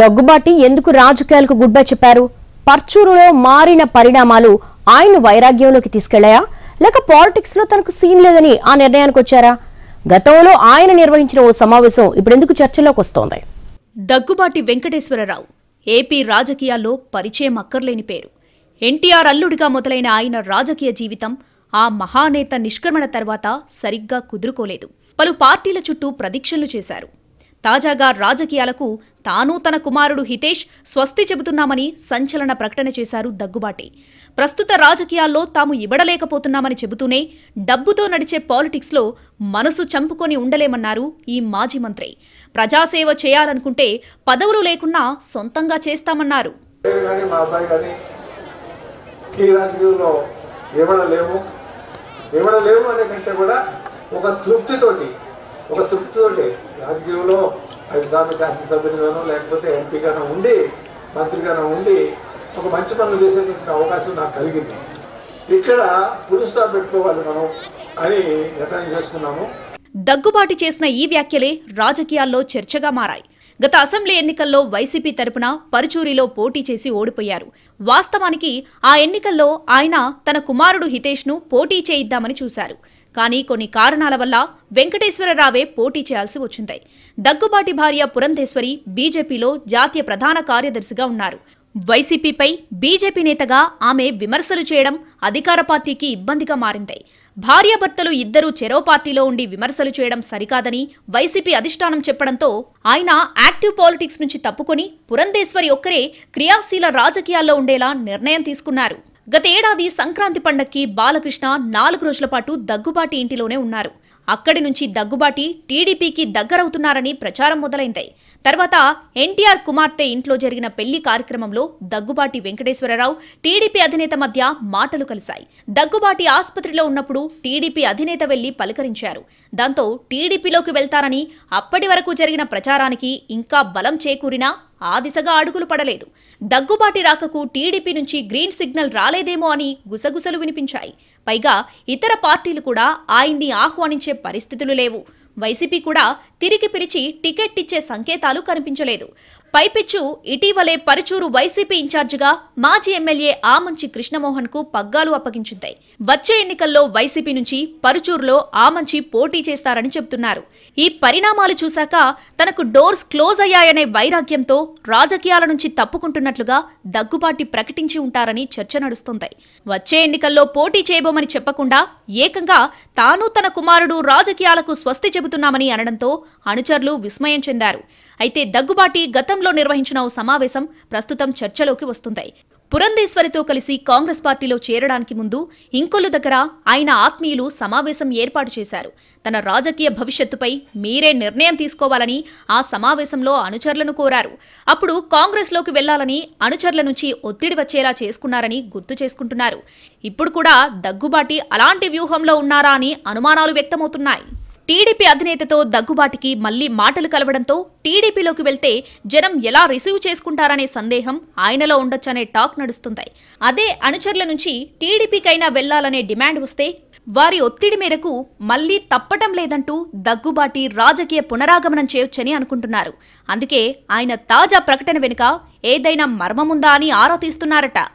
దగ్గుబాటి ఎందుకు రాజకీయాలకు good bye చెప్పారు పర్చూరులో మారిన పరిణామాలు ఆయన వైరాగ్యంలోకి తీసుకెళ్లాయా లేక పాలిటిక్స్ లో తనకు సీన్ లేదని ఆ నిర్ణయానికి వచ్చారా గతంలో ఆయన నిర్వహించిన ఓ సమావేశం ఇప్పుడెందుకు చర్చలోకి వస్తోంది దగ్గుబాటి వెంకటేశ్వరరావు ఏపీ రాజకీయాల్లో పరిచయం అక్కర్లేని పేరు ఎన్టీఆర్ అల్లుడిగా మొదలైన ఆయన రాజకీయ జీవితం ఆ మహానేత నిష్క్రమణ తర్వాత సరిగ్గా కుదురుకోలేదు పలు పార్టీల చుట్టూ ప్రదీక్షలు చేశారు తాజాగా రాజకీయాలకు తాను తన కుమారుడు హితేష్ స్వస్తి చెబుతున్నామని సంచలన ప్రకటన చేశారు దగ్గుబాటి ప్రస్తుత రాజకీయాల్లో తాము ఇవ్వడలేకపోతున్నామని చెబుతూనే డబ్బుతో నడిచే పాలిటిక్స్లో మనసు చంపుకొని ఉండలేమన్నారు ఈ మాజీ మంత్రి ప్రజాసేవ చేయాలనుకుంటే పదవులు లేకున్నా సొంతంగా చేస్తామన్నారు అనే కంటే కూడా ఒక తృప్తితోటి ఒక తృప్తితో రాజకీయంలో ఐదు సార్లు శాసనసభ్యునిగానో లేకపోతే ఎంపీగానో ఉండి మంత్రిగానో ఉండి ఒక మంచి పనులు చేసేటువంటి అవకాశం నాకు కలిగింది ఇక్కడ పురుస్తా పెట్టుకోవాలి మనం అని నిర్ణయం చేసుకున్నాము దగ్గుబాటు చేసిన ఈ వ్యాఖ్యలే రాజకీయాల్లో చర్చగా మారాయి గత అసెంబ్లీ ఎన్నికల్లో వైసీపీ తరపున పరుచూరిలో పోటీ చేసి ఓడిపోయారు వాస్తవానికి ఆ ఎన్నికల్లో ఆయన తన కుమారుడు హితేష్ను పోటీ చేయిద్దామని చూశారు కానీ కొన్ని కారణాల వల్ల వెంకటేశ్వరరావే పోటీ చేయాల్సి వచ్చింది దగ్గుబాటి భార్య పురంధేశ్వరి బీజేపీలో జాతీయ ప్రధాన కార్యదర్శిగా ఉన్నారు వైసీపీపై బీజేపీ నేతగా ఆమె విమర్శలు చేయడం అధికార పార్టీకి ఇబ్బందిగా మారింది భార్యాభర్తలు ఇద్దరూ చెరో పార్టీలో ఉండి విమర్శలు చేయడం సరికాదని వైసీపీ అధిష్టానం చెప్పడంతో ఆయన యాక్టివ్ పాలిటిక్స్ నుంచి తప్పుకొని పురంధేశ్వరి ఒక్కరే క్రియాశీల రాజకీయాల్లో ఉండేలా నిర్ణయం తీసుకున్నారు గత ఏడాది సంక్రాంతి పండక్కి బాలకృష్ణ నాలుగు రోజుల పాటు దగ్గుబాటి ఇంటిలోనే ఉన్నారు అక్కడి నుంచి దగ్గుబాటి టీడీపీకి దగ్గరవుతున్నారని ప్రచారం మొదలైంది తర్వాత ఎన్టీఆర్ కుమార్తె ఇంట్లో జరిగిన పెళ్లి కార్యక్రమంలో దగ్గుబాటి వెంకటేశ్వరరావు టీడీపీ అధినేత మధ్య మాటలు కలిశాయి దగ్గుబాటి ఆసుపత్రిలో ఉన్నప్పుడు టీడీపీ అధినేత వెళ్లి పలకరించారు దాంతో టీడీపీలోకి వెళ్తారని అప్పటి వరకు జరిగిన ప్రచారానికి ఇంకా బలం చేకూరినా ఆ దిశగా అడుగులు పడలేదు దగ్గుబాటి రాకకు టీడీపీ నుంచి గ్రీన్ సిగ్నల్ రాలేదేమో అని గుసగుసలు వినిపించాయి పైగా ఇతర పార్టీలు కూడా ఆయన్ని ఆహ్వానించే పరిస్థితులు లేవు వైసీపీ కూడా తిరిగి పిలిచి టికెట్ ఇచ్చే సంకేతాలు కనిపించలేదు పైపెచ్చు ఇటీవలే పరుచూరు వైసీపీ ఇన్ఛార్జిగా మాజీ ఎమ్మెల్యే ఆమంచి కృష్ణమోహన్ కు పగ్గాలు అప్పగించుద్దాయి వచ్చే ఎన్నికల్లో వైసీపీ నుంచి పరుచూరులో ఆమంచి పోటీ చేస్తారని చెబుతున్నారు ఈ పరిణామాలు చూశాక తనకు డోర్స్ క్లోజ్ అయ్యాయనే వైరాగ్యంతో రాజకీయాల నుంచి తప్పుకుంటున్నట్లుగా దగ్గుబాటి ప్రకటించి ఉంటారని చర్చ నడుస్తుంది వచ్చే ఎన్నికల్లో పోటీ చేయబోమని చెప్పకుండా ఏకంగా తాను తన కుమారుడు రాజకీయాలకు స్వస్తి చెబుతున్నామని అనడంతో అనుచరులు విస్మయం చెందారు అయితే దగ్గుబాటి గతంలో నిర్వహించిన ఓ సమావేశం ప్రస్తుతం చర్చలోకి వస్తుంది పురంధేశ్వరితో కలిసి కాంగ్రెస్ పార్టీలో చేరడానికి ముందు ఇంకొల్లు దగ్గర ఆయన ఆత్మీయులు సమావేశం ఏర్పాటు చేశారు తన రాజకీయ భవిష్యత్తుపై మీరే నిర్ణయం తీసుకోవాలని ఆ సమావేశంలో అనుచరులను కోరారు అప్పుడు కాంగ్రెస్లోకి వెళ్లాలని అనుచరుల నుంచి ఒత్తిడి వచ్చేలా చేసుకున్నారని గుర్తు చేసుకుంటున్నారు ఇప్పుడు కూడా దగ్గుబాటి అలాంటి వ్యూహంలో ఉన్నారా అని అనుమానాలు వ్యక్తమవుతున్నాయి టీడీపీ అధినేతతో దగ్గుబాటికి మళ్లీ మాటలు కలవడంతో టీడీపీలోకి వెళ్తే జనం ఎలా రిసీవ్ చేసుకుంటారనే సందేహం ఆయనలో ఉండొచ్చనే టాక్ నడుస్తుంది అదే అనుచరుల నుంచి టీడీపీకైనా వెళ్లాలనే డిమాండ్ వస్తే వారి ఒత్తిడి మేరకు మళ్లీ తప్పటం లేదంటూ దగ్గుబాటి రాజకీయ పునరాగమనం చేయొచ్చని అనుకుంటున్నారు అందుకే ఆయన తాజా ప్రకటన వెనుక ఏదైనా మర్మముందా అని ఆరా తీస్తున్నారట